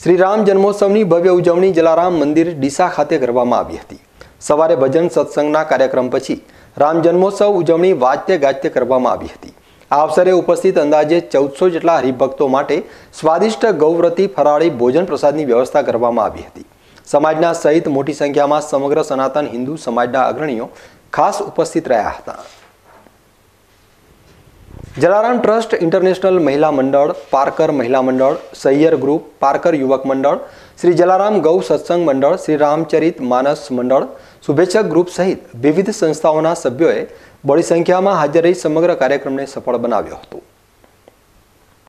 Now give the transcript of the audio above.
શ્રી રામ જન્મોત્સવની ભવ્ય ઉજવણી જલારામ મંદિર ડીસા ખાતે કરવામાં આવી હતી સવારે ભજન સત્સંગના કાર્યક્રમ પછી રામ જન્મોત્સવ ઉજવણી વાજતે ગાજતે કરવામાં આવી હતી આ અવસરે ઉપસ્થિત અંદાજે ચૌદસો જેટલા હરિભક્તો માટે સ્વાદિષ્ટ ગૌવ્રતી ફરાળી ભોજન પ્રસાદની વ્યવસ્થા કરવામાં આવી હતી સમાજના સહિત મોટી સંખ્યામાં સમગ્ર સનાતન હિન્દુ સમાજના અગ્રણીઓ ખાસ ઉપસ્થિત રહ્યા હતા જલારામ ટ્રસ્ટ ઇન્ટરનેશનલ મહિલા મંડળ પાર્કર મહિલા મંડળ સૈયર ગ્રુપ પાર્કર યુવક મંડળ શ્રી જલારામ ગૌ સત્સંગ મંડળ શ્રી રામચરિત માનસ મંડળ શુભેચ્છક ગ્રુપ સહિત વિવિધ સંસ્થાઓના સભ્યોએ બળી સંખ્યામાં હાજર રહી સમગ્ર કાર્યક્રમને સફળ બનાવ્યો હતો